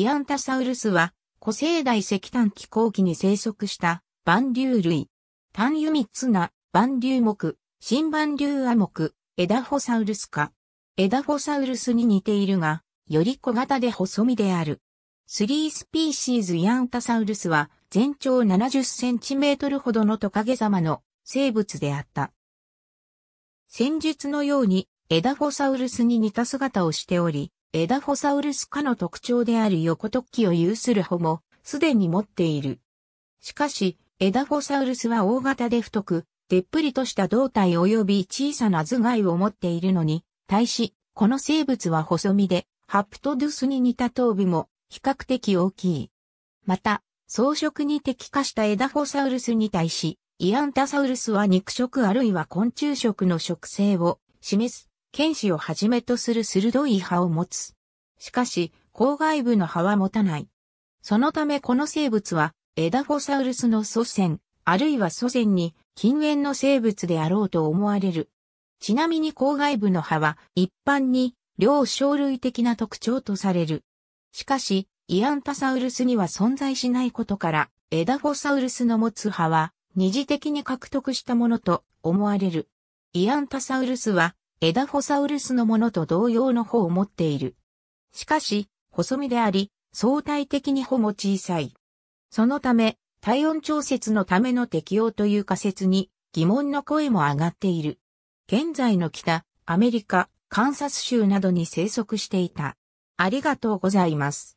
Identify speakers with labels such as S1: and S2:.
S1: イアンタサウルスは、古生代石炭気候期に生息した、万
S2: 竜類。単油三な、万竜目、新万竜亜目、エダフォサウルス科。エダフォサウルスに似ているが、より小型で細身である。3スピーシーズイアンタサウルスは、全長70センチメートルほどのトカゲ様の生物であった。戦術のように、エダフォサウルスに似た姿をしており、エダフォサウルス科の特徴である横突起を有する穂も、すでに持っている。しかし、エダフォサウルスは大型で太く、でっぷりとした胴体及び小さな頭蓋を持っているのに、対し、この生物は細身で、ハプトドゥスに似た頭部も比較的大きい。また、草食に適化したエダフォサウルスに対し、イアンタサウルスは肉食あるいは昆虫食の食性を示す。剣士をはじめとする鋭い歯を持つ。しかし、口外部の歯は持たない。そのためこの生物は、エダフォサウルスの祖先、あるいは祖先に近縁の生物であろうと思われる。ちなみに口外部の歯は一般に両生類的な特徴とされる。しかし、イアンタサウルスには存在しないことから、エダフォサウルスの持つ歯は二次的に獲得したものと思われる。イアンタサウルスはエダフォサウルスのものと同様の穂を持っている。しかし、細身であり、相対的に穂も小さい。そのため、体温調節のための適用という仮説に疑問の声も上がっている。現在の北、
S1: アメリカ、カンサス州などに生息していた。ありがとうございます。